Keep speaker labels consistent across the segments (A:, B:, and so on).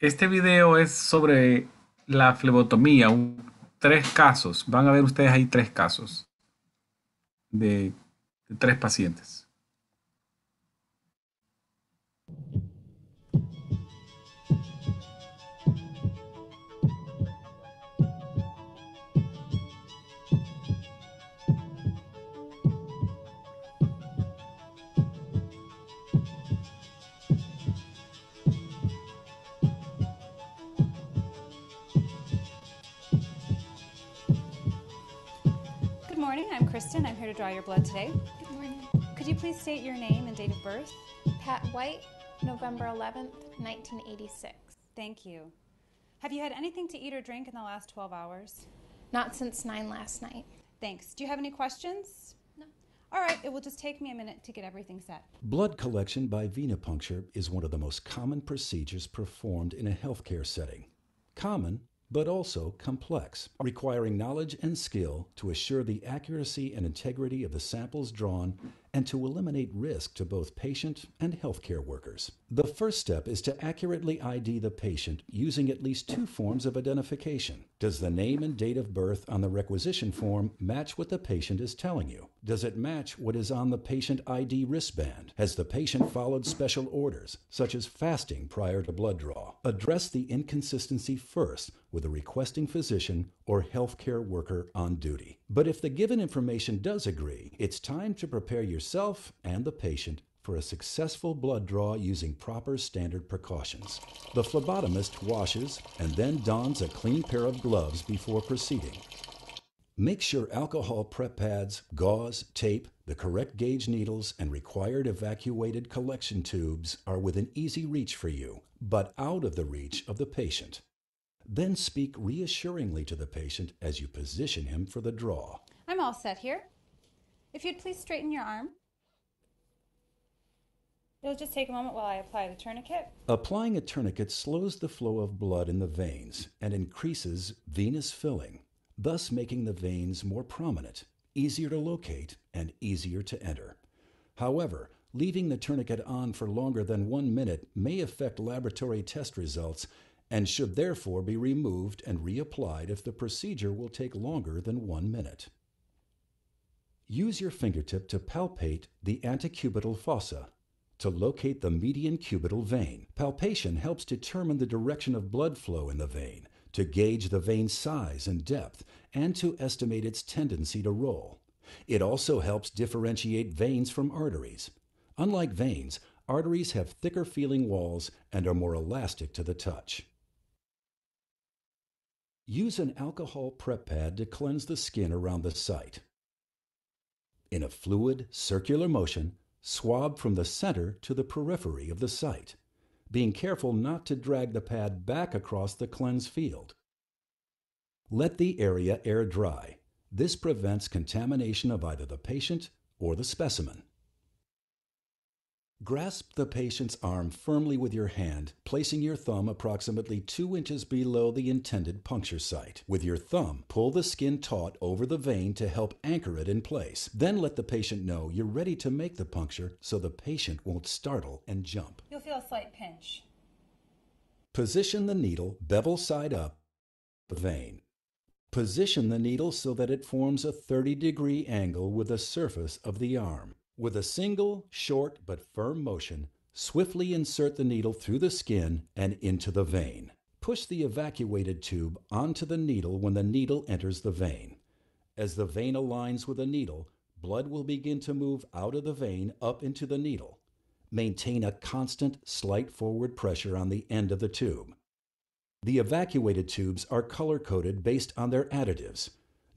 A: Este video es sobre la flebotomía, tres casos. Van a ver ustedes ahí tres casos de tres pacientes.
B: Kristen. I'm here to draw your blood today. Good morning. Could you please state your name and date of birth? Pat White, November 11th, 1986. Thank you. Have you had anything to eat or drink in the last 12 hours? Not since 9 last night. Thanks. Do you have any questions? No. All right, it will just take me a minute to get everything set.
C: Blood collection by venipuncture is one of the most common procedures performed in a healthcare setting. Common but also complex, requiring knowledge and skill to assure the accuracy and integrity of the samples drawn and to eliminate risk to both patient and healthcare workers. The first step is to accurately ID the patient using at least two forms of identification does the name and date of birth on the requisition form match what the patient is telling you? Does it match what is on the patient ID wristband? Has the patient followed special orders, such as fasting prior to blood draw? Address the inconsistency first with a requesting physician or healthcare worker on duty. But if the given information does agree, it's time to prepare yourself and the patient for a successful blood draw using proper standard precautions. The phlebotomist washes and then dons a clean pair of gloves before proceeding. Make sure alcohol prep pads, gauze, tape, the correct gauge needles, and required evacuated collection tubes are within easy reach for you, but out of the reach of the patient. Then speak reassuringly to the patient as you position him for the draw.
B: I'm all set here. If you'd please straighten your arm. It'll just take a moment while I apply the tourniquet.
C: Applying a tourniquet slows the flow of blood in the veins and increases venous filling, thus making the veins more prominent, easier to locate, and easier to enter. However, leaving the tourniquet on for longer than one minute may affect laboratory test results and should therefore be removed and reapplied if the procedure will take longer than one minute. Use your fingertip to palpate the antecubital fossa to locate the median cubital vein, palpation helps determine the direction of blood flow in the vein, to gauge the vein's size and depth, and to estimate its tendency to roll. It also helps differentiate veins from arteries. Unlike veins, arteries have thicker feeling walls and are more elastic to the touch. Use an alcohol prep pad to cleanse the skin around the site. In a fluid, circular motion, swab from the center to the periphery of the site, being careful not to drag the pad back across the cleanse field. Let the area air dry. This prevents contamination of either the patient or the specimen. Grasp the patient's arm firmly with your hand, placing your thumb approximately 2 inches below the intended puncture site. With your thumb, pull the skin taut over the vein to help anchor it in place. Then let the patient know you're ready to make the puncture so the patient won't startle and jump.
B: You'll feel a slight pinch.
C: Position the needle bevel side up the vein. Position the needle so that it forms a 30 degree angle with the surface of the arm. With a single, short, but firm motion, swiftly insert the needle through the skin and into the vein. Push the evacuated tube onto the needle when the needle enters the vein. As the vein aligns with the needle, blood will begin to move out of the vein up into the needle. Maintain a constant, slight forward pressure on the end of the tube. The evacuated tubes are color coded based on their additives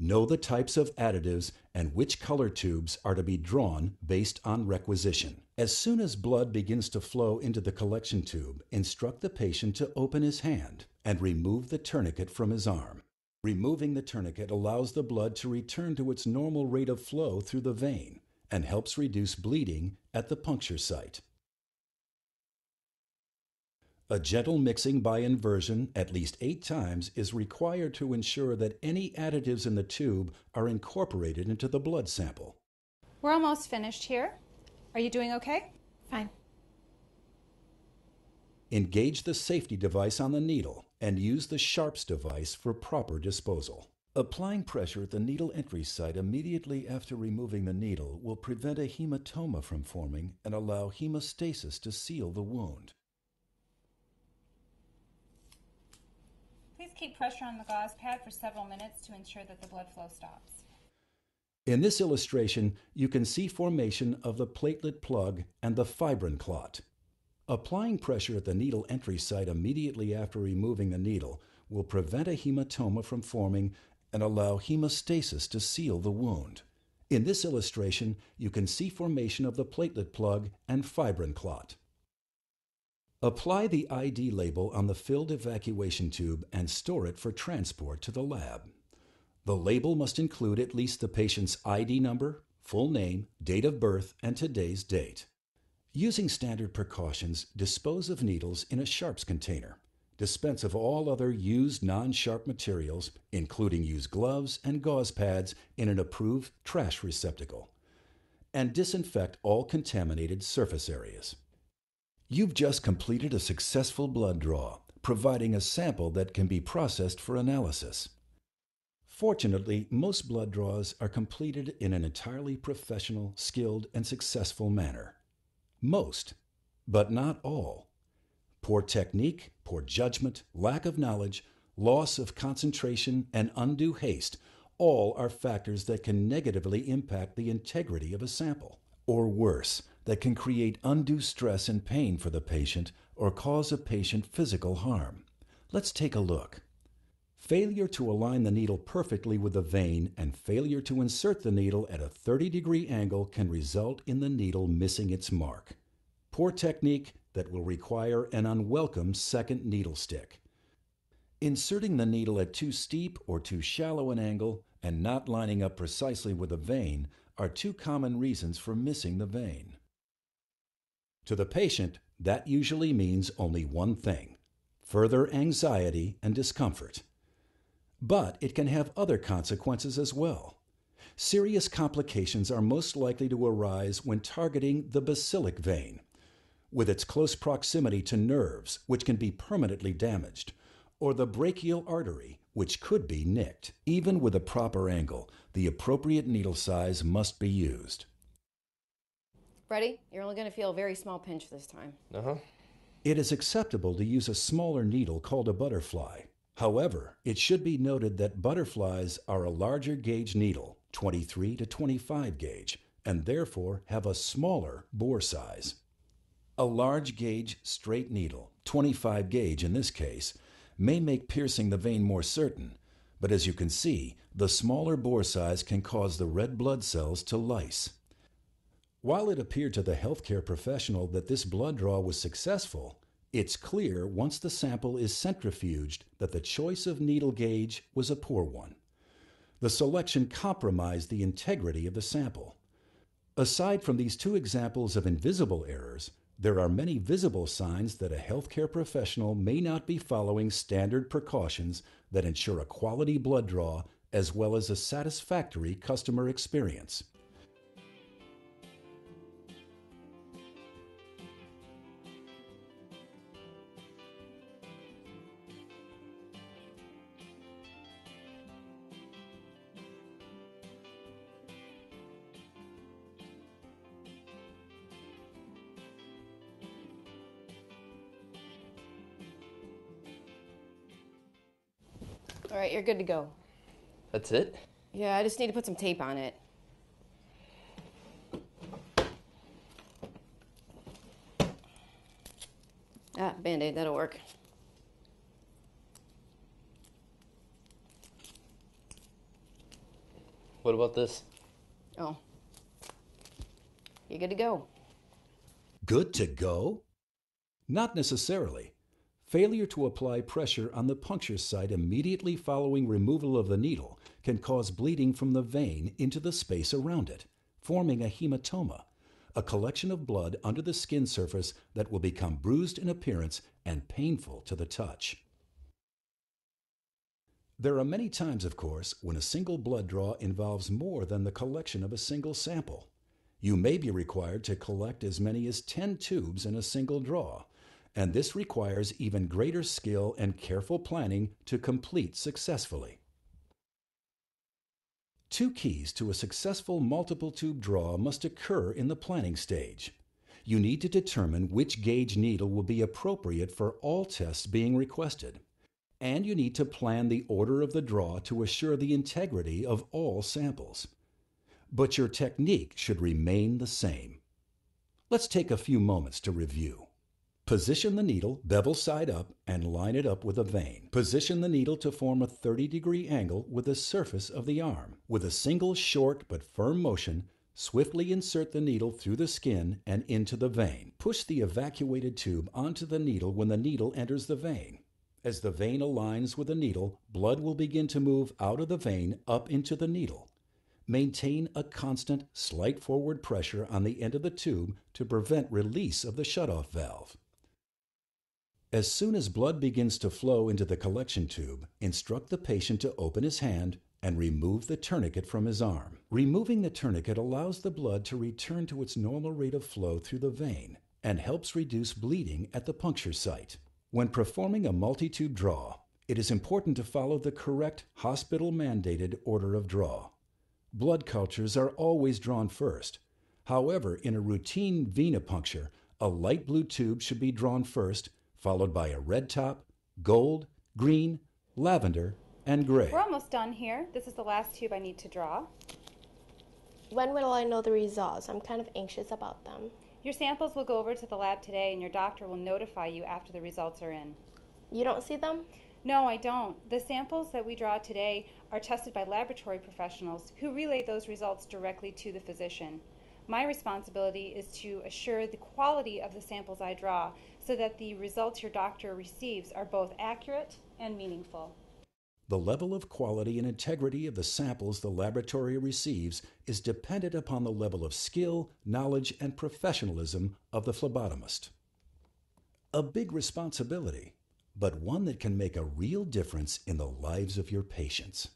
C: know the types of additives and which color tubes are to be drawn based on requisition. As soon as blood begins to flow into the collection tube, instruct the patient to open his hand and remove the tourniquet from his arm. Removing the tourniquet allows the blood to return to its normal rate of flow through the vein and helps reduce bleeding at the puncture site. A gentle mixing by inversion at least eight times is required to ensure that any additives in the tube are incorporated into the blood sample.
B: We're almost finished here. Are you doing okay? Fine.
C: Engage the safety device on the needle and use the Sharps device for proper disposal. Applying pressure at the needle entry site immediately after removing the needle will prevent a hematoma from forming and allow hemostasis to seal the wound.
B: Keep pressure on the gauze pad for several minutes to ensure that the blood flow stops.
C: In this illustration, you can see formation of the platelet plug and the fibrin clot. Applying pressure at the needle entry site immediately after removing the needle will prevent a hematoma from forming and allow hemostasis to seal the wound. In this illustration, you can see formation of the platelet plug and fibrin clot. Apply the ID label on the filled evacuation tube and store it for transport to the lab. The label must include at least the patient's ID number, full name, date of birth, and today's date. Using standard precautions, dispose of needles in a sharps container. Dispense of all other used non sharp materials, including used gloves and gauze pads, in an approved trash receptacle. And disinfect all contaminated surface areas. You've just completed a successful blood draw, providing a sample that can be processed for analysis. Fortunately, most blood draws are completed in an entirely professional, skilled, and successful manner. Most, but not all. Poor technique, poor judgment, lack of knowledge, loss of concentration, and undue haste all are factors that can negatively impact the integrity of a sample. Or worse, that can create undue stress and pain for the patient or cause a patient physical harm. Let's take a look. Failure to align the needle perfectly with the vein and failure to insert the needle at a 30 degree angle can result in the needle missing its mark. Poor technique that will require an unwelcome second needle stick. Inserting the needle at too steep or too shallow an angle and not lining up precisely with the vein are two common reasons for missing the vein. To the patient, that usually means only one thing further anxiety and discomfort. But it can have other consequences as well. Serious complications are most likely to arise when targeting the basilic vein, with its close proximity to nerves, which can be permanently damaged, or the brachial artery, which could be nicked. Even with a proper angle, the appropriate needle size must be used. Ready? You're only going to feel a very small pinch this time. Uh huh. It is acceptable to use a smaller needle called a butterfly. However, it should be noted that butterflies are a larger gauge needle, 23 to 25 gauge, and therefore have a smaller bore size. A large gauge straight needle, 25 gauge in this case, may make piercing the vein more certain, but as you can see, the smaller bore size can cause the red blood cells to lice. While it appeared to the healthcare professional that this blood draw was successful, it's clear once the sample is centrifuged that the choice of needle gauge was a poor one. The selection compromised the integrity of the sample. Aside from these two examples of invisible errors, there are many visible signs that a healthcare professional may not be following standard precautions that ensure a quality blood draw as well as a satisfactory customer experience. You're good to go. That's it? Yeah, I just need to put some tape on it. Ah, Band-Aid, that'll work. What about this? Oh. You're good to go. Good to go? Not necessarily. Failure to apply pressure on the puncture site immediately following removal of the needle can cause bleeding from the vein into the space around it, forming a hematoma, a collection of blood under the skin surface that will become bruised in appearance and painful to the touch. There are many times, of course, when a single blood draw involves more than the collection of a single sample. You may be required to collect as many as 10 tubes in a single draw, and this requires even greater skill and careful planning to complete successfully. Two keys to a successful multiple tube draw must occur in the planning stage. You need to determine which gauge needle will be appropriate for all tests being requested, and you need to plan the order of the draw to assure the integrity of all samples. But your technique should remain the same. Let's take a few moments to review. Position the needle bevel side up and line it up with a vein. Position the needle to form a 30 degree angle with the surface of the arm. With a single short but firm motion, Swiftly insert the needle through the skin and into the vein. Push the evacuated tube onto the needle when the needle enters the vein. As the vein aligns with the needle, blood will begin to move out of the vein up into the needle. Maintain a constant, slight forward pressure on the end of the tube to prevent release of the shutoff valve. As soon as blood begins to flow into the collection tube, instruct the patient to open his hand and remove the tourniquet from his arm. Removing the tourniquet allows the blood to return to its normal rate of flow through the vein and helps reduce bleeding at the puncture site. When performing a multi-tube draw, it is important to follow the correct hospital-mandated order of draw. Blood cultures are always drawn first. However, in a routine venipuncture, a light blue tube should be drawn first followed by a red top, gold, green, lavender, and gray. We're
B: almost done here. This is the last tube I need to draw. When will I know the results? I'm kind of anxious about them. Your samples will go over to the lab today, and your doctor will notify you after the results are in. You don't see them? No, I don't. The samples that we draw today are tested by laboratory professionals who relay those results directly to the physician. My responsibility is to assure the quality of the samples I draw so that the results your doctor receives are both accurate and meaningful.
C: The level of quality and integrity of the samples the laboratory receives is dependent upon the level of skill, knowledge, and professionalism of the phlebotomist. A big responsibility, but one that can make a real difference in the lives of your patients.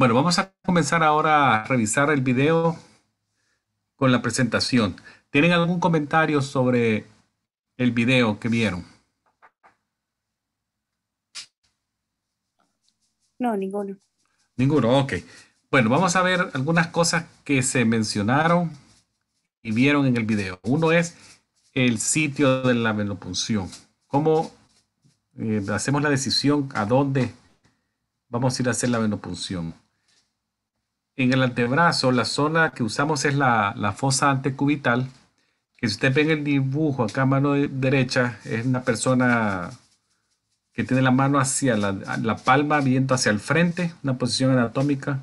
A: Bueno, vamos a comenzar ahora a revisar el video con la presentación. ¿Tienen algún comentario sobre el video que vieron?
C: No, ninguno.
A: Ninguno, ok. Bueno, vamos a ver algunas cosas que se mencionaron y vieron en el video. Uno es el sitio de la venopunción. ¿Cómo eh, hacemos la decisión a dónde vamos a ir a hacer la venopunción? en el antebrazo, la zona que usamos es la, la fosa antecubital, que si usted ve en el dibujo acá mano derecha, es una persona que tiene la mano hacia la, la palma, viendo hacia el frente, una posición anatómica,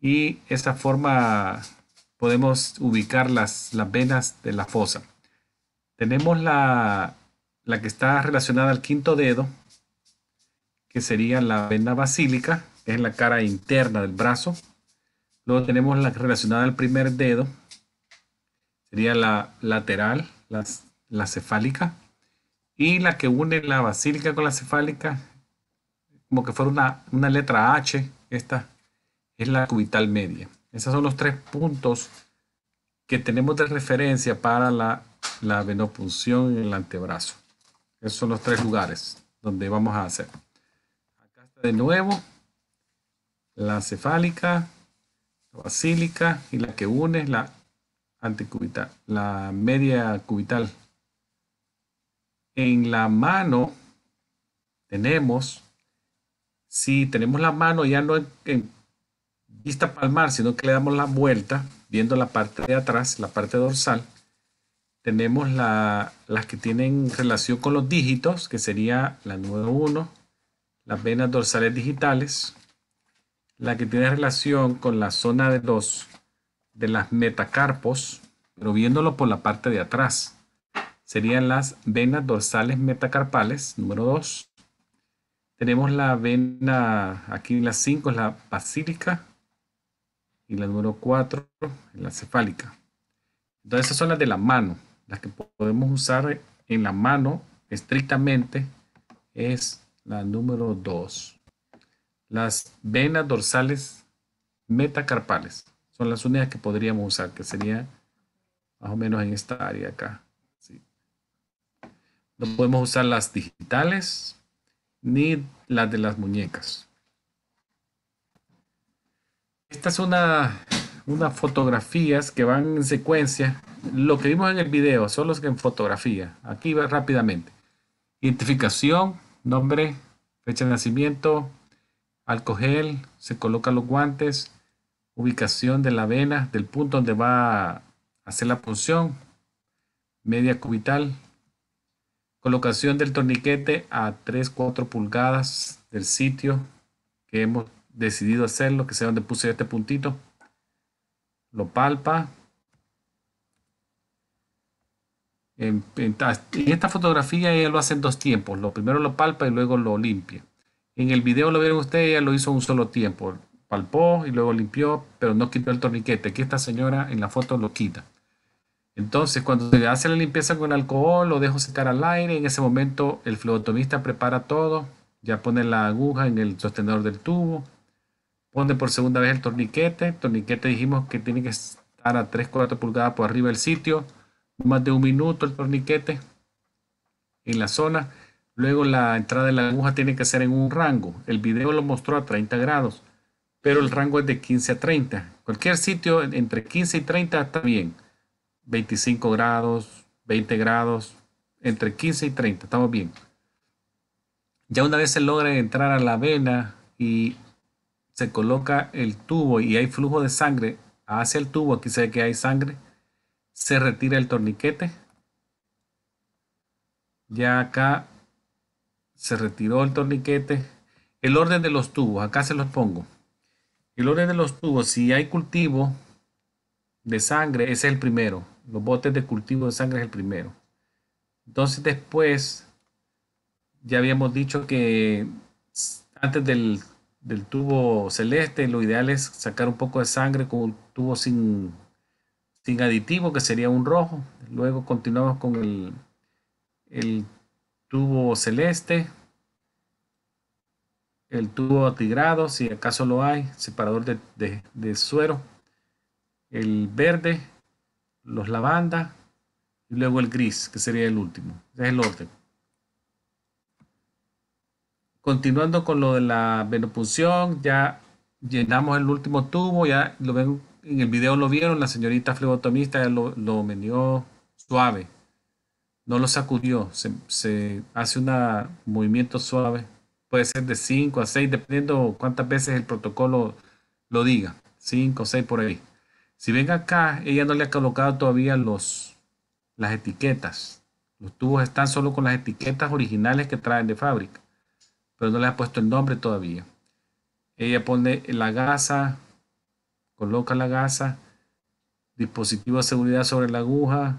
A: y esa forma podemos ubicar las, las venas de la fosa. Tenemos la, la que está relacionada al quinto dedo, que sería la vena basílica, es la cara interna del brazo, Luego tenemos la relacionada al primer dedo, sería la lateral, la, cefálica, y la que une la basílica con la cefálica, como que fuera una, letra H, esta es la cubital media. Esos son los tres puntos que tenemos de referencia para la, la venopunción en el antebrazo. Esos son los tres lugares donde vamos a hacer. Acá está de nuevo la cefálica, basílica y la que une es la anticubital, la media cubital. En la mano tenemos, si tenemos la mano ya no en, vista palmar, sino que le damos la vuelta, viendo la parte de atrás, la parte dorsal, tenemos las que tienen relación con los dígitos, que sería la número 1, las venas dorsales digitales, la que tiene relación con la zona de los de las metacarpos, pero viéndolo por la parte de atrás. Serían las venas dorsales metacarpales, número 2. Tenemos la vena, aquí en la 5 es la basílica y la número 4 es la cefálica. Entonces esas son las de la mano, las que podemos usar en la mano estrictamente es la número 2 las venas dorsales metacarpales. Son las únicas que podríamos usar, que sería más o menos en esta área acá. No podemos usar las digitales ni las de las muñecas. Estas es son una, unas fotografías que van en secuencia. Lo que vimos en el video son los que en fotografía. Aquí va rápidamente. Identificación, nombre, fecha de nacimiento, al coger, se coloca los guantes, ubicación de la vena, del punto donde va a hacer la punción, media cubital, colocación del torniquete a 3-4 pulgadas del sitio que hemos decidido hacerlo, que sea donde puse este puntito, lo palpa. En, esta fotografía ella lo hace en dos tiempos, lo primero lo palpa y luego lo limpia. En el video lo vieron ustedes, ella lo hizo un solo tiempo. Palpó y luego limpió, pero no quitó el torniquete. Aquí esta señora en la foto lo quita. Entonces, cuando se hace la limpieza con alcohol, lo dejo secar al aire. En ese momento, el flebotomista prepara todo. Ya pone la aguja en el sostenedor del tubo. Pone por segunda vez el torniquete. El torniquete dijimos que tiene que estar a 3-4 pulgadas por arriba del sitio. Más de un minuto el torniquete en la zona Luego la entrada de la aguja tiene que ser en un rango. El video lo mostró a 30 grados, pero el rango es de 15 a 30. Cualquier sitio entre 15 y 30 está bien. 25 grados, 20 grados, entre 15 y 30, estamos bien. Ya una vez se logra entrar a la vena y se coloca el tubo y hay flujo de sangre hacia el tubo, aquí se ve que hay sangre, se retira el torniquete. Ya acá se retiró el torniquete. El orden de los tubos, acá se los pongo. El orden de los tubos, si hay cultivo de sangre, ese es el primero. Los botes de cultivo de sangre es el primero. Entonces después, ya habíamos dicho que antes del, tubo celeste, lo ideal es sacar un poco de sangre con un tubo sin, sin aditivo, que sería un rojo. Luego continuamos con el, el tubo celeste, el tubo tigrado, si acaso lo hay, separador de, suero, el verde, los lavanda y luego el gris, que sería el último. es el orden. Continuando con lo de la venopunción, ya llenamos el último tubo, ya lo ven en el video lo vieron, la señorita flebotomista ya lo, lo menió suave no lo sacudió, se, hace un movimiento suave, puede ser de 5 a 6, dependiendo cuántas veces el protocolo lo diga, 5 o 6 por ahí. Si ven acá, ella no le ha colocado todavía los, las etiquetas. Los tubos están solo con las etiquetas originales que traen de fábrica, pero no le ha puesto el nombre todavía. Ella pone la gasa, coloca la gasa, dispositivo de seguridad sobre la aguja,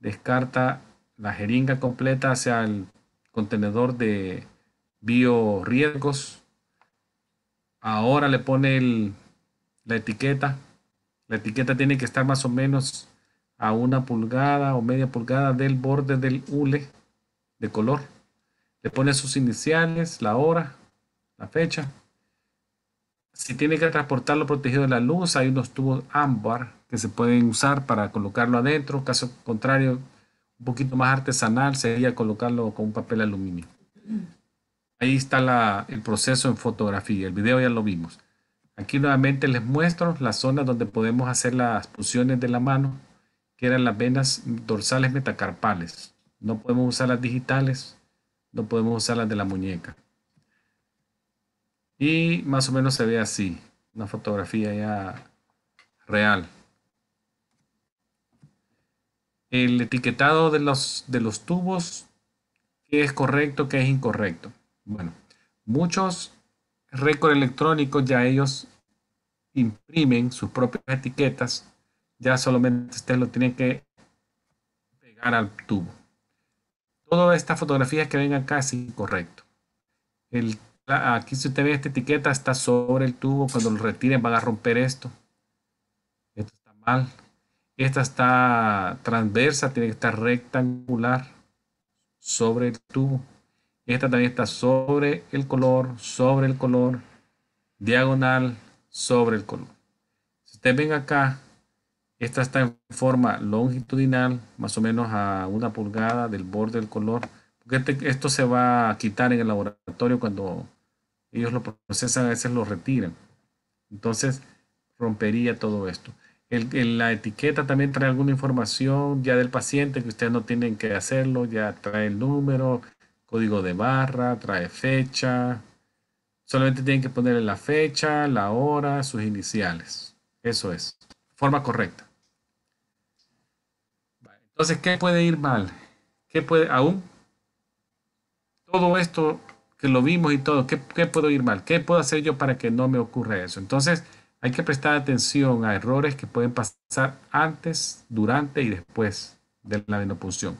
A: descarta la jeringa completa hacia el contenedor de bioriesgos. Ahora le pone la etiqueta. La etiqueta tiene que estar más o menos a una pulgada o media pulgada del borde del hule de color. Le pone sus iniciales, la hora, la fecha. Si tiene que transportarlo protegido de la luz, hay unos tubos ámbar que se pueden usar para colocarlo adentro. Caso contrario, un poquito más artesanal sería colocarlo con un papel aluminio. Ahí está el proceso en fotografía, el video ya lo vimos. Aquí nuevamente les muestro las zonas donde podemos hacer las pulsiones de la mano, que eran las venas dorsales metacarpales. No podemos usar las digitales, no podemos usar las de la muñeca. Y más o menos se ve así, una fotografía ya real el etiquetado de los, de los tubos, qué es correcto, qué es incorrecto. Bueno, muchos récords electrónicos ya ellos imprimen sus propias etiquetas, ya solamente usted lo tiene que pegar al tubo. Todas estas fotografías que ven acá es incorrecto. El, aquí si usted ve esta etiqueta está sobre el tubo, cuando lo retiren van a romper esto. Esto está mal. Esta está transversa, tiene que estar rectangular sobre el tubo. Esta también está sobre el color, sobre el color, diagonal, sobre el color. Si ustedes ven acá, esta está en forma longitudinal, más o menos a una pulgada del borde del color. Este, esto se va a quitar en el laboratorio cuando ellos lo procesan, a veces lo retiran. Entonces rompería todo esto. El, la etiqueta también trae alguna información ya del paciente que ustedes no tienen que hacerlo, ya trae el número, código de barra, trae fecha. Solamente tienen que ponerle la fecha, la hora, sus iniciales. Eso es. Forma correcta. Entonces, ¿qué puede ir mal? ¿Qué puede, aún? Todo esto que lo vimos y todo, ¿qué, qué puedo ir mal? ¿Qué puedo hacer yo para que no me ocurra eso? Entonces, hay que prestar atención a errores que pueden pasar antes, durante y después de la venopunción.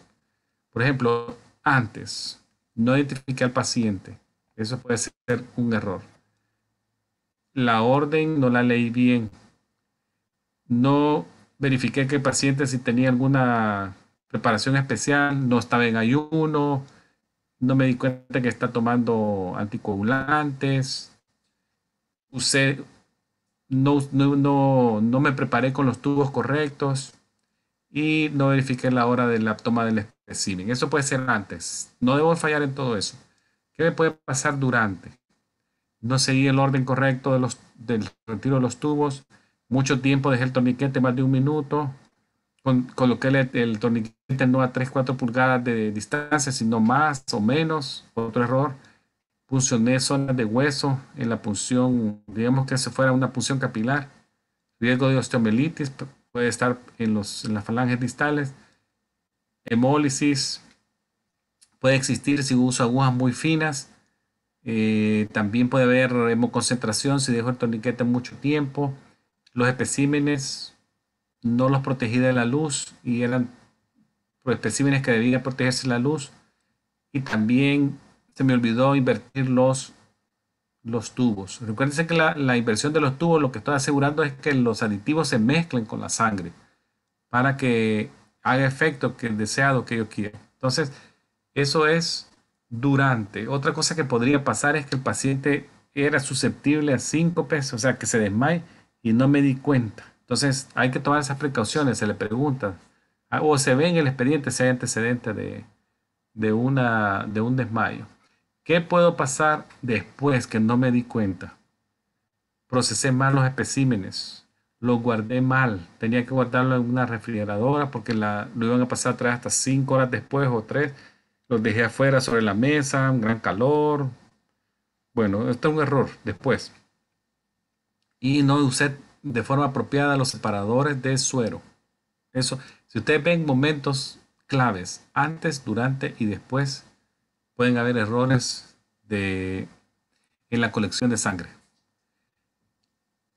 A: Por ejemplo, antes, no identifique al paciente. Eso puede ser un error. La orden no la leí bien. No verifiqué que el paciente si tenía alguna preparación especial, no estaba en ayuno, no me di cuenta que está tomando anticoagulantes, usé no, no, no, no me preparé con los tubos correctos y no verifiqué la hora de la toma del espécimen. Eso puede ser antes. No debo fallar en todo eso. ¿Qué me puede pasar durante? No seguí el orden correcto de los, del retiro de los tubos. Mucho tiempo dejé el torniquete, más de un minuto. Con, coloqué el, el, torniquete no a 3-4 pulgadas de distancia, sino más o menos. Otro error puncioné zonas de hueso en la punción, digamos que se fuera una punción capilar, riesgo de osteomelitis puede estar en, los, las falanges distales, hemólisis puede existir si uso agujas muy finas, eh, también puede haber hemoconcentración si dejo el torniquete mucho tiempo, los especímenes no los protegí de la luz y eran pues, especímenes que debían protegerse de la luz y también se me olvidó invertir los, los tubos. Recuérdense que la, inversión de los tubos lo que estoy asegurando es que los aditivos se mezclen con la sangre para que haga efecto que el deseado que yo quiera. Entonces, eso es durante. Otra cosa que podría pasar es que el paciente era susceptible a síncopes, o sea, que se desmaye y no me di cuenta. Entonces, hay que tomar esas precauciones, se le pregunta ah, o se ve en el expediente si hay antecedentes de, una, de un desmayo. ¿Qué puedo pasar después que no me di cuenta? Procesé mal los especímenes, los guardé mal, tenía que guardarlo en una refrigeradora porque la, lo iban a pasar atrás hasta cinco horas después o tres. Los dejé afuera sobre la mesa, un gran calor. Bueno, esto es un error después. Y no usé de forma apropiada los separadores de suero. Eso, si ustedes ven momentos claves, antes, durante y después pueden haber errores de, en la colección de sangre.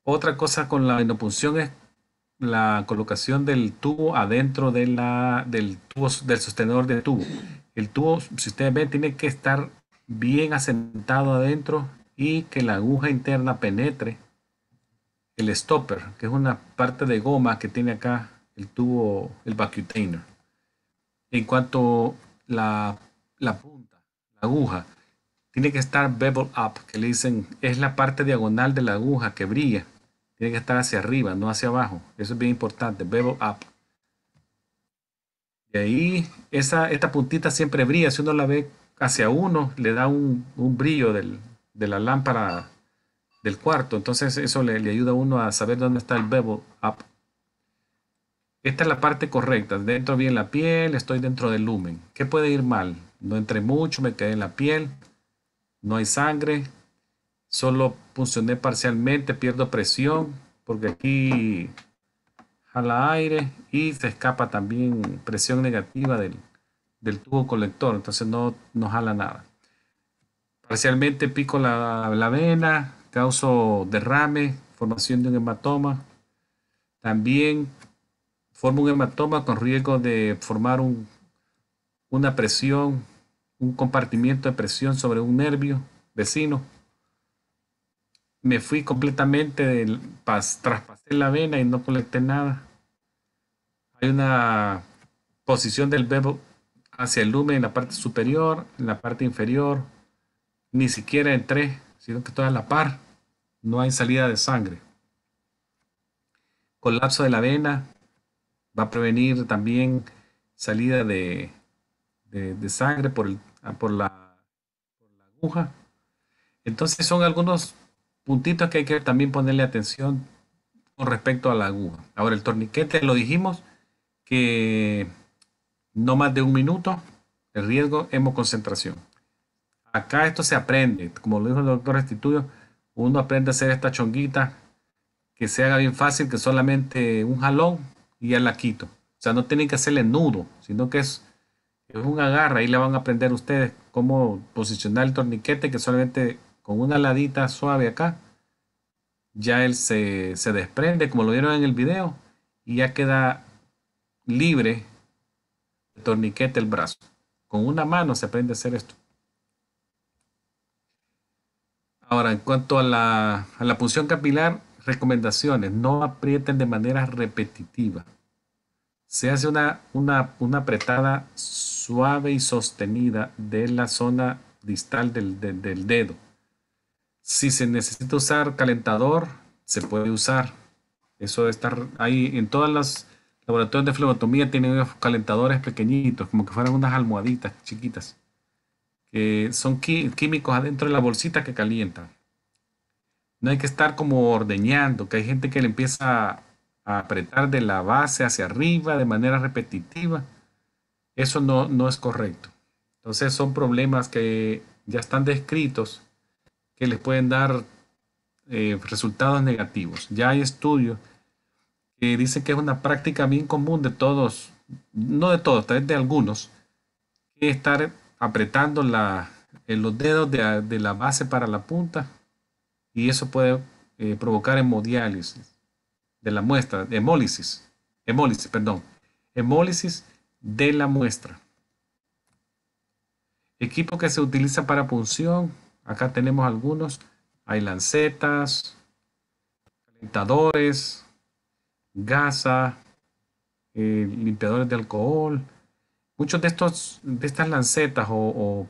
A: Otra cosa con la inopunción es la colocación del tubo adentro de la, del, tubo, del sostenedor del tubo. El tubo, si ustedes ven, tiene que estar bien asentado adentro y que la aguja interna penetre el stopper, que es una parte de goma que tiene acá el tubo, el vacutainer. En cuanto la, la aguja, tiene que estar bevel up, que le dicen es la parte diagonal de la aguja que brilla. Tiene que estar hacia arriba, no hacia abajo. Eso es bien importante, bevel up. Y ahí esa, esta puntita siempre brilla. Si uno la ve hacia uno, le da un, brillo del, de la lámpara del cuarto. Entonces eso le, ayuda a uno a saber dónde está el bevel up. Esta es la parte correcta. Dentro bien la piel, estoy dentro del lumen. ¿Qué puede ir mal? No entré mucho, me quedé en la piel. No hay sangre. Solo funcioné parcialmente, pierdo presión porque aquí jala aire y se escapa también presión negativa del, tubo colector, entonces no, jala nada. Parcialmente pico la, la vena, causo derrame, formación de un hematoma. También formo un hematoma con riesgo de formar un una presión, un compartimiento de presión sobre un nervio vecino. Me fui completamente, del, traspasé la vena y no colecté nada. Hay una posición del bebo hacia el lumen en la parte superior, en la parte inferior. Ni siquiera entré, sino que toda la par. No hay salida de sangre. Colapso de la vena va a prevenir también salida de de, sangre por, ah, por, la, por, la, aguja. Entonces son algunos puntitos que hay que también ponerle atención con respecto a la aguja. Ahora el torniquete, lo dijimos, que no más de un minuto, el riesgo, hemoconcentración. Acá esto se aprende, como lo dijo el doctor Restituyo, uno aprende a hacer esta chonguita que se haga bien fácil, que solamente un jalón y ya la quito. O sea, no tienen que hacerle nudo, sino que es es un agarre, ahí le van a aprender ustedes cómo posicionar el torniquete que solamente con una ladita suave acá ya él se, se, desprende como lo vieron en el video y ya queda libre el torniquete el brazo. Con una mano se aprende a hacer esto. Ahora, en cuanto a la, a la punción capilar, recomendaciones, no aprieten de manera repetitiva. Se hace una, una, una apretada suave y sostenida de la zona distal del, dedo. Si se necesita usar calentador, se puede usar. Eso estar ahí en todas las laboratorios de flebotomía tienen unos calentadores pequeñitos, como que fueran unas almohaditas chiquitas, que son químicos adentro de la bolsita que calientan. No hay que estar como ordeñando, que hay gente que le empieza a apretar de la base hacia arriba de manera repetitiva eso no, es correcto. Entonces son problemas que ya están descritos que les pueden dar eh, resultados negativos. Ya hay estudios que dicen que es una práctica bien común de todos, no de todos, tal vez de algunos, que estar apretando la, en los dedos de, la base para la punta y eso puede eh, provocar hemodiálisis de la muestra, hemólisis, hemólisis, perdón, hemólisis de la muestra. Equipo que se utiliza para punción. Acá tenemos algunos. Hay lancetas, calentadores, gasa, eh, limpiadores de alcohol. Muchos de, estos, de estas lancetas o,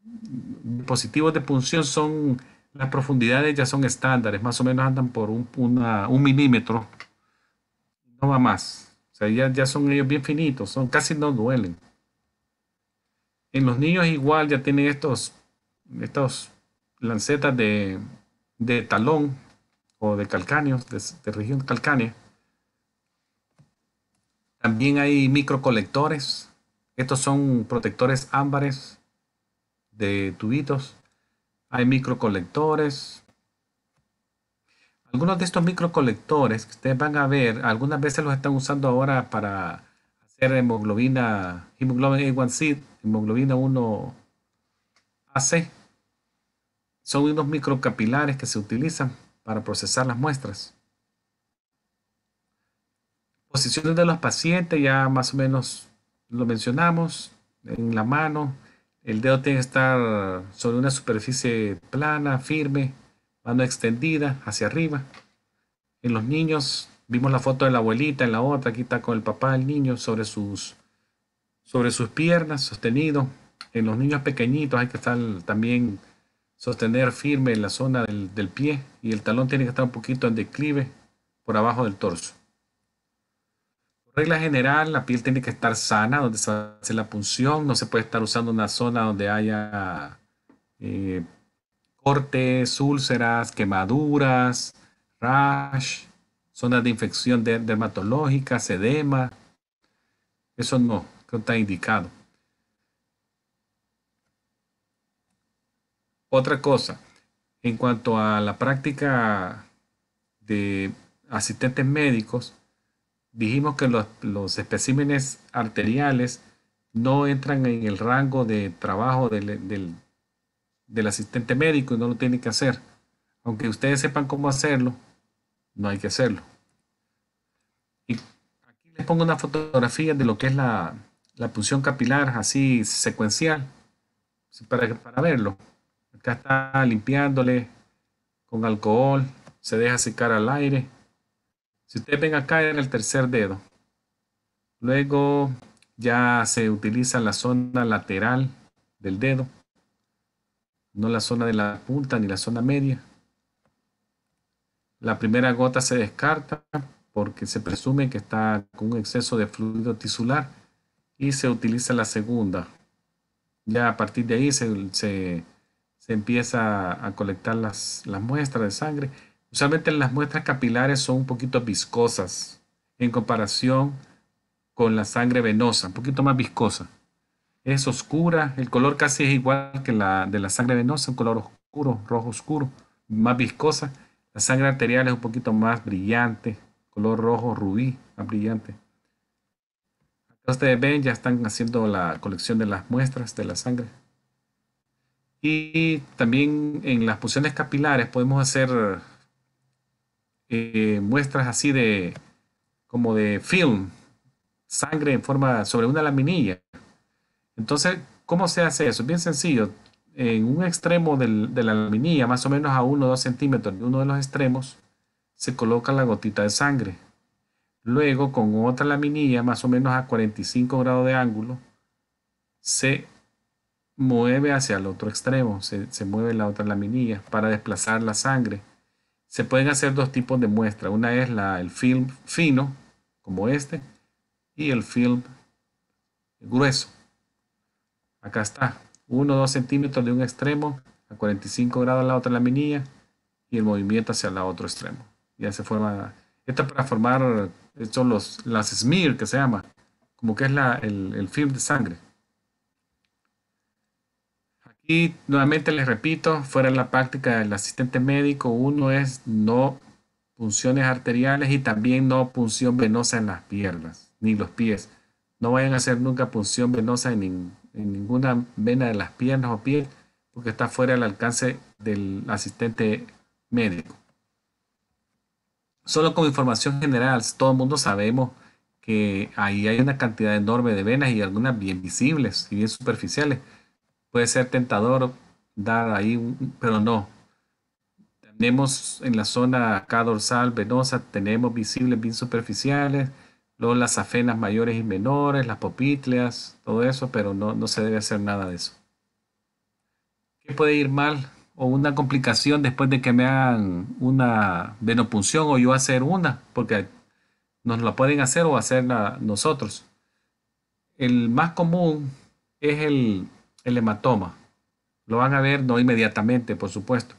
A: dispositivos de punción son, las profundidades ya son estándares, más o menos andan por un, un milímetro, no va más. O sea, ya, son ellos bien finitos, son casi no duelen. En los niños igual ya tienen estos, estos lancetas de, talón o de calcáneos, de, de región calcánea. También hay microcolectores. Estos son protectores ámbares de tubitos. Hay microcolectores, algunos de estos microcolectores que ustedes van a ver, algunas veces los están usando ahora para hacer hemoglobina, hemoglobina A1C, hemoglobina 1AC. Son unos microcapilares que se utilizan para procesar las muestras. Posiciones de los pacientes, ya más o menos lo mencionamos, en la mano. El dedo tiene que estar sobre una superficie plana, firme mano extendida hacia arriba. En los niños vimos la foto de la abuelita, en la otra, aquí está con el papá el niño sobre sus, sobre sus piernas, sostenido. En los niños pequeñitos hay que estar también sostener firme en la zona del, pie y el talón tiene que estar un poquito en declive por abajo del torso. regla general, la piel tiene que estar sana donde se hace la punción, no se puede estar usando una zona donde haya eh, cortes, úlceras, quemaduras, rash, zonas de infección dermatológica, sedema. Eso no, no está indicado. Otra cosa, en cuanto a la práctica de asistentes médicos, dijimos que los, especímenes arteriales no entran en el rango de trabajo del, del, del asistente médico y no lo tiene que hacer. Aunque ustedes sepan cómo hacerlo, no hay que hacerlo. Y aquí les pongo una fotografía de lo que es la, punción capilar, así secuencial, para, verlo. Acá está limpiándole con alcohol, se deja secar al aire. Si ustedes ven acá en el tercer dedo. Luego ya se utiliza la zona lateral del dedo no la zona de la punta ni la zona media. La primera gota se descarta porque se presume que está con un exceso de fluido tisular y se utiliza la segunda. Ya a partir de ahí se, se, empieza a colectar las, las muestras de sangre. Usualmente las muestras capilares son un poquito viscosas en comparación con la sangre venosa, un poquito más viscosa es oscura, el color casi es igual que la de la sangre venosa, un color oscuro, rojo oscuro, más viscosa. La sangre arterial es un poquito más brillante, color rojo rubí, más brillante. ustedes ven, ya están haciendo la colección de las muestras de la sangre. Y también en las pulsiones capilares podemos hacer eh, muestras así de como de film, sangre en forma sobre una laminilla entonces, ¿cómo se hace eso? Bien sencillo. En un extremo de la laminilla, más o menos a 1 o 2 centímetros, de uno de los extremos, se coloca la gotita de sangre. Luego, con otra laminilla, más o menos a 45 grados de ángulo, se mueve hacia el otro extremo, se, mueve la otra laminilla para desplazar la sangre. Se pueden hacer dos tipos de muestra. Una es la, el film fino, como este, y el film grueso Acá está, 1 o 2 centímetros de un extremo a 45 grados la otra laminilla y el movimiento hacia el otro extremo. Ya se forma, esta para formar, eh, son los, las smear que se llama, como que es la, el, film de sangre. Aquí, nuevamente les repito, fuera de la práctica del asistente médico, uno es no punciones arteriales y también no punción venosa en las piernas, ni los pies. No vayan a hacer nunca punción venosa en ningún en ninguna vena de las piernas o piel, porque está fuera del alcance del asistente médico. Solo como información general, todo el mundo sabemos que ahí hay una cantidad enorme de venas y algunas bien visibles y bien superficiales. Puede ser tentador dar ahí, pero no. Tenemos en la zona acá dorsal venosa, tenemos visibles bien superficiales, luego las afenas mayores y menores, las popitleas, todo eso, pero no, no se debe hacer nada de eso. ¿Qué puede ir mal? O una complicación después de que me hagan una venopunción o yo hacer una, porque nos la pueden hacer o hacerla nosotros. El más común es el, el hematoma. Lo van a ver no inmediatamente, por supuesto.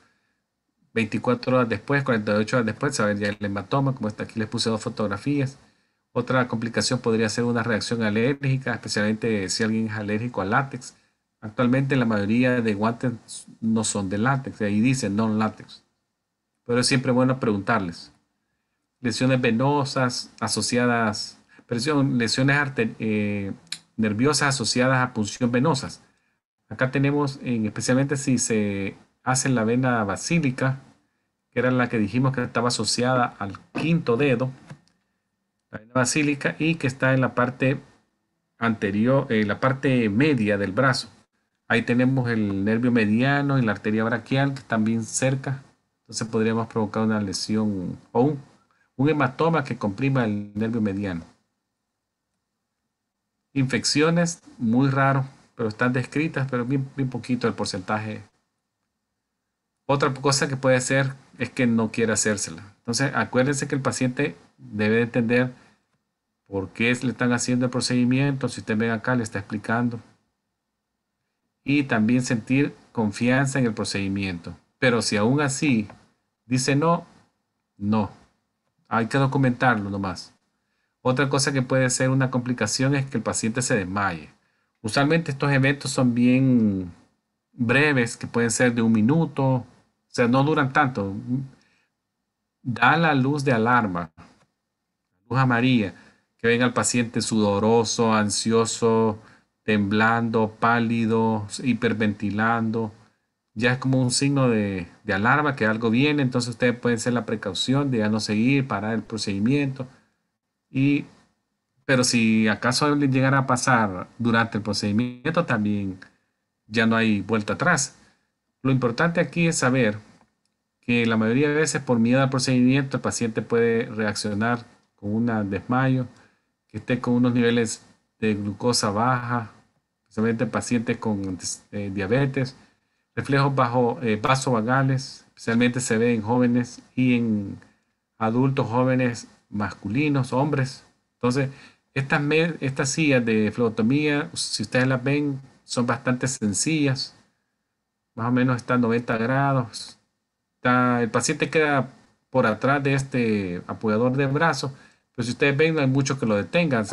A: 24 horas después, 48 horas después, se va a ver ya el hematoma, como está aquí les puse dos fotografías otra complicación podría ser una reacción alérgica, especialmente si alguien es alérgico al látex. Actualmente la mayoría de guantes no son de látex, ahí dicen no látex Pero es siempre bueno preguntarles. Lesiones venosas asociadas, presión, lesiones eh, nerviosas asociadas a punción venosas. Acá tenemos, especialmente si se hace la vena basílica, que era la que dijimos que estaba asociada al quinto dedo, la basílica y que está en la parte anterior, en eh, la parte media del brazo. Ahí tenemos el nervio mediano y la arteria brachial, que están bien cerca. Entonces podríamos provocar una lesión o un, hematoma que comprima el nervio mediano. Infecciones, muy raro, pero están descritas, pero bien, poquito el porcentaje. Otra cosa que puede hacer es que no quiera hacérsela. Entonces acuérdense que el paciente debe entender por qué le están haciendo el procedimiento, si usted ve acá le está explicando. Y también sentir confianza en el procedimiento. Pero si aún así dice no, no. Hay que documentarlo nomás. Otra cosa que puede ser una complicación es que el paciente se desmaye. Usualmente estos eventos son bien breves, que pueden ser de un minuto, o sea, no duran tanto. Da la luz de alarma, luz amarilla que venga el paciente sudoroso, ansioso, temblando, pálido, hiperventilando. Ya es como un signo de, alarma que algo viene, entonces ustedes pueden ser la precaución de ya no seguir, parar el procedimiento. Y, pero si acaso le llegara a pasar durante el procedimiento, también ya no hay vuelta atrás. Lo importante aquí es saber que la mayoría de veces por miedo al procedimiento el paciente puede reaccionar con un desmayo, esté con unos niveles de glucosa baja, especialmente en pacientes con este, diabetes, reflejos bajo eh, vasovagales, especialmente se ve en jóvenes y en adultos jóvenes masculinos, hombres. Entonces, estas, estas sillas de flotomía, si ustedes las ven, son bastante sencillas. Más o menos están 90 grados. el paciente queda por atrás de este apoyador de brazo pero pues, si ustedes ven, no hay mucho que lo detengan.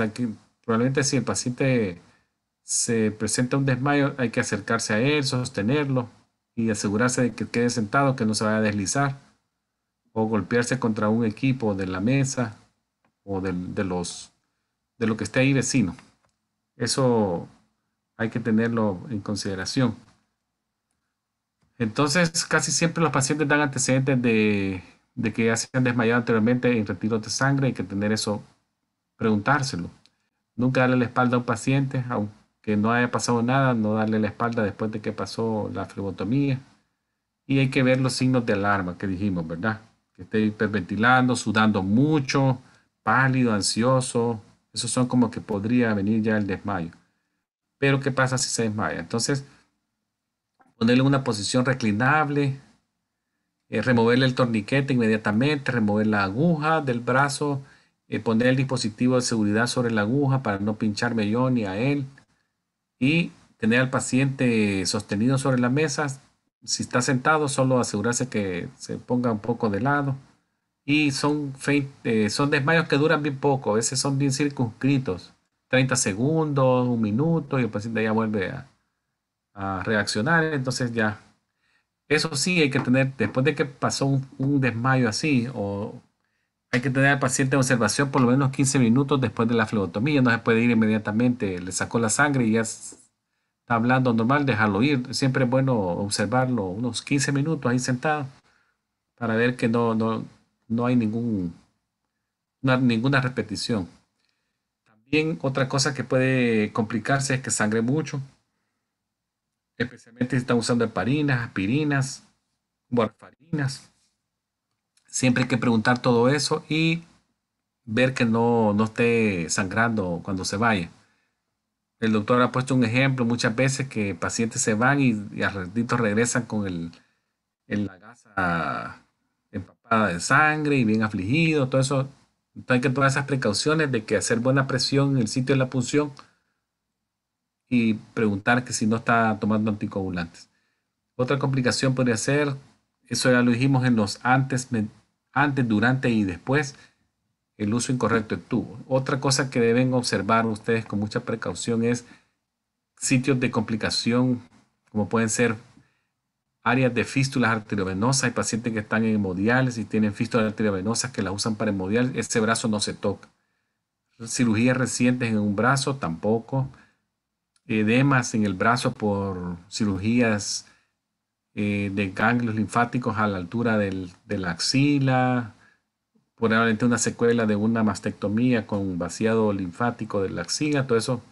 A: probablemente si el paciente se presenta un desmayo, hay que acercarse a él, sostenerlo y asegurarse de que quede sentado, que no se vaya a deslizar o golpearse contra un equipo de la mesa o de los de lo que esté ahí vecino. Eso hay que tenerlo en consideración. Entonces, casi siempre los pacientes dan antecedentes de de que ya se han desmayado anteriormente en retiros de sangre, hay que tener eso, preguntárselo. Nunca darle la espalda a un paciente, aunque no haya pasado nada, no darle la espalda después de que pasó la flebotomía. Y hay que ver los signos de alarma que dijimos, ¿verdad? Que esté hiperventilando, sudando mucho, pálido, ansioso. Esos son como que podría venir ya el desmayo. Pero ¿qué pasa si se desmaya? Entonces, ponerle una posición reclinable, eh, removerle el torniquete inmediatamente, remover la aguja del brazo, eh, poner el dispositivo de seguridad sobre la aguja para no pincharme yo ni a él y tener al paciente sostenido sobre la mesa. Si está sentado, solo asegurarse que se ponga un poco de lado. Y son, eh, son desmayos que duran bien poco, a veces son bien circunscritos, 30 segundos, un minuto, y el paciente ya vuelve a reaccionar, entonces ya eso sí hay que tener, después de que pasó un, desmayo así, o hay que tener al paciente en observación por lo menos 15 minutos después de la flebotomía, no se puede ir inmediatamente, le sacó la sangre y ya está hablando normal, dejarlo ir. Siempre es bueno observarlo unos 15 minutos ahí sentado para ver que no, no, hay ningún, no hay ninguna repetición. También otra cosa que puede complicarse es que sangre mucho Especialmente si están usando heparinas, aspirinas, warfarinas. Siempre hay que preguntar todo eso y ver que no, no esté sangrando cuando se vaya. El doctor ha puesto un ejemplo muchas veces que pacientes se van y, a al ratito regresan con el, la gasa empapada de sangre y bien afligido, todo eso. Entonces hay que tomar esas precauciones de que hacer buena presión en el sitio de la punción y preguntar que si no está tomando anticoagulantes. Otra complicación podría ser, eso ya lo dijimos en los antes, antes, durante y después, el uso incorrecto del tubo. Otra cosa que deben observar ustedes con mucha precaución es sitios de complicación, como pueden ser áreas de fístulas arteriovenosas. Hay pacientes que están en hemodiales y tienen fístulas arteriovenosas que las usan para hemodiales. Ese brazo no se toca. Cirugías recientes en un brazo tampoco edemas en el brazo por cirugías eh, de ganglios linfáticos a la altura de la axila, probablemente una secuela de una mastectomía con vaciado linfático de la axila, todo eso,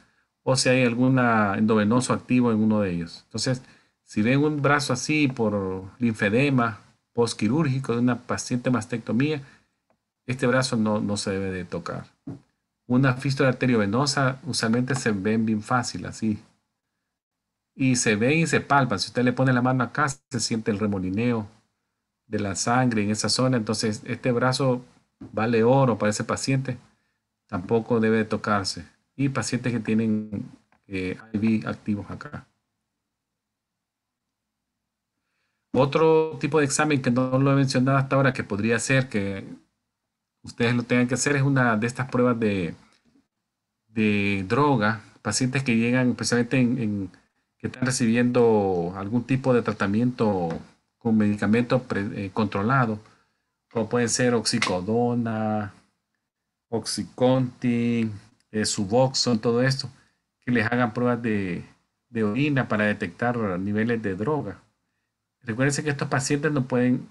A: o si hay algún endovenoso activo en uno de ellos. Entonces, si ven un brazo así por linfedema postquirúrgico de una paciente mastectomía, este brazo no, no se debe de tocar. Una fístula arteriovenosa usualmente se ven bien fácil, así. Y se ven y se palpan. Si usted le pone la mano acá, se siente el remolineo de la sangre en esa zona. Entonces, este brazo vale oro para ese paciente. Tampoco debe tocarse. Y pacientes que tienen eh, IV activos acá. Otro tipo de examen que no lo he mencionado hasta ahora, que podría ser que ustedes lo tengan que hacer, es una de estas pruebas de, de droga, pacientes que llegan especialmente en, que están recibiendo algún tipo de tratamiento con medicamento eh, controlado, como pueden ser oxicodona, oxicontin, eh, son todo esto, que les hagan pruebas de, de orina para detectar niveles de droga. Recuerden que estos pacientes no pueden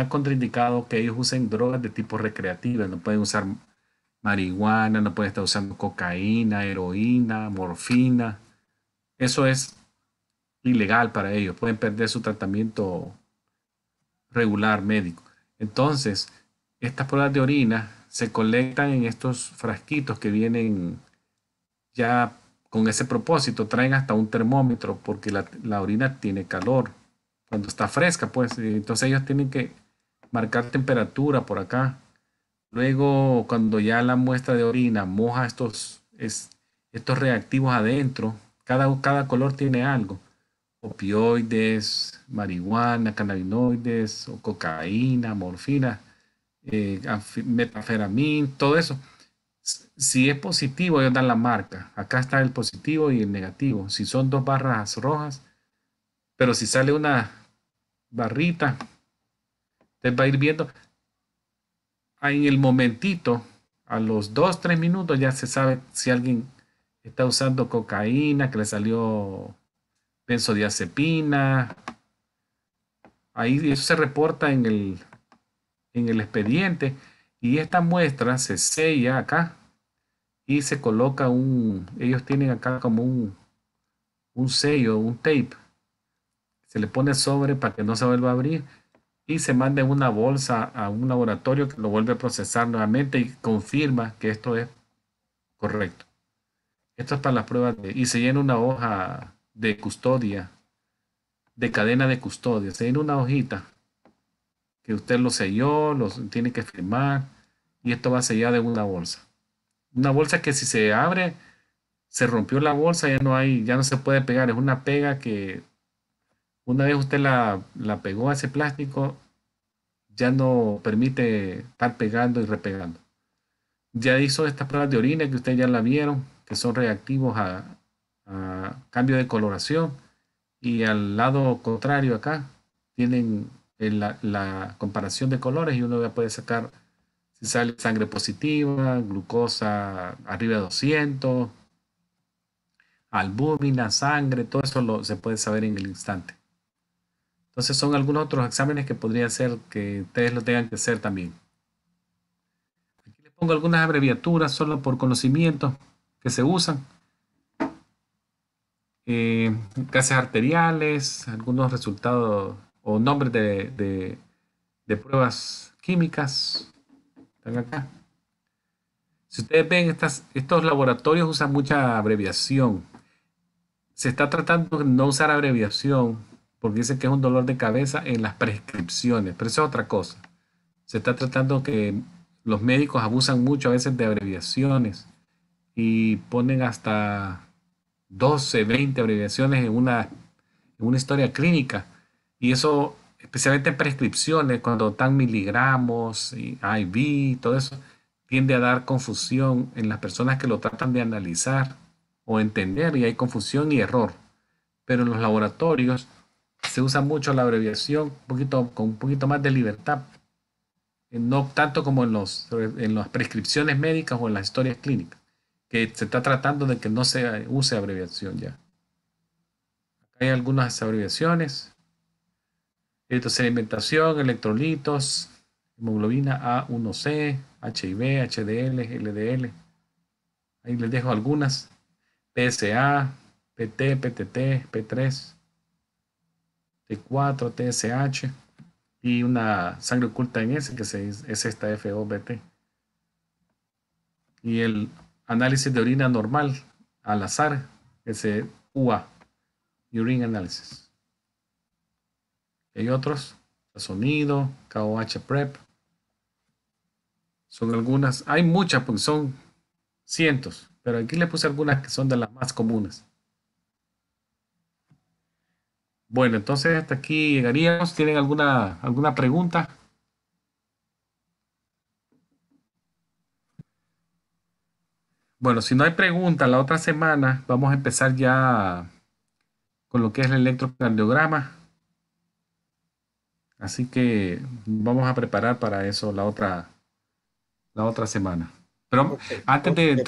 A: está contraindicado que ellos usen drogas de tipo recreativa, no pueden usar marihuana, no pueden estar usando cocaína, heroína, morfina. Eso es ilegal para ellos, pueden perder su tratamiento regular médico. Entonces, estas pruebas de orina se colectan en estos frasquitos que vienen ya con ese propósito, traen hasta un termómetro porque la, la orina tiene calor cuando está fresca, pues entonces ellos tienen que marcar temperatura por acá. Luego, cuando ya la muestra de orina moja estos, estos reactivos adentro, cada, cada color tiene algo. Opioides, marihuana, cannabinoides, o cocaína, morfina, eh, todo eso. Si es positivo, ellos dan la marca. Acá está el positivo y el negativo. Si son dos barras rojas, pero si sale una barrita, va a ir viendo. En el momentito, a los 2, 3 minutos ya se sabe si alguien está usando cocaína, que le salió benzodiazepina. Ahí eso se reporta en el, en el expediente y esta muestra se sella acá y se coloca un, ellos tienen acá como un, un sello, un tape. Se le pone sobre para que no se vuelva a abrir y se manda una bolsa a un laboratorio que lo vuelve a procesar nuevamente y confirma que esto es correcto. Esto es para las pruebas y se llena una hoja de custodia, de cadena de custodia, se llena una hojita que usted lo selló, lo tiene que firmar y esto va sellado en una bolsa. Una bolsa que si se abre, se rompió la bolsa, ya no hay, ya no se puede pegar, es una pega que una vez usted la, pegó a ese plástico, ya no permite estar pegando y repegando. Ya hizo estas pruebas de orina que ustedes ya la vieron, que son reactivos a, cambio de coloración. Y al lado contrario acá tienen eh, la, comparación de colores y uno ya puede sacar si sale sangre positiva, glucosa arriba de 200, albúmina, sangre, todo eso se puede saber en el instante. Entonces son algunos otros exámenes que podría ser que ustedes lo tengan que hacer también. Aquí les pongo algunas abreviaturas solo por conocimiento, que se usan. Eh, gases arteriales, algunos resultados o nombres de, pruebas químicas. Están acá. Si ustedes ven, estos laboratorios usan mucha abreviación. Se está tratando de no usar abreviación porque dice que es un dolor de cabeza en las prescripciones, pero eso es otra cosa. Se está tratando que los médicos abusan mucho a veces de abreviaciones y ponen hasta 12, 20 abreviaciones en una, en una historia clínica. Y eso, especialmente en prescripciones, cuando están miligramos, y IV, todo eso, tiende a dar confusión en las personas que lo tratan de analizar o entender y hay confusión y error. Pero en los laboratorios se usa mucho la abreviación, poquito, con un poquito más de libertad, eh, no tanto como en, los, en las prescripciones médicas o en las historias clínicas, que se está tratando de que no se use abreviación ya. hay algunas abreviaciones. Entonces, alimentación, electrolitos, hemoglobina A1C, HIV, HDL, LDL. Ahí les dejo algunas. PSA, PT, PTT, P3. T4, TSH y una sangre oculta en S que es esta FOBT. Y el análisis de orina normal al azar, ese UA, Urine Analysis. Hay otros, sonido, KOH Prep. Son algunas, hay muchas porque son cientos, pero aquí le puse algunas que son de las más comunes. Bueno, entonces hasta aquí llegaríamos. ¿Tienen alguna, alguna pregunta? Bueno, si no hay preguntas, la otra semana vamos a empezar ya con lo que es el electrocardiograma. Así que vamos a preparar para eso la otra, la otra semana. Pero antes de...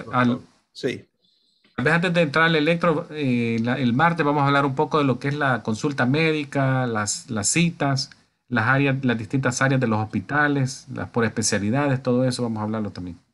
A: sí vez antes de entrar al electro, eh, el martes vamos a hablar un poco de lo que es la consulta médica, las, las citas, las áreas, las distintas áreas de los hospitales, las por especialidades, todo eso vamos a hablarlo también.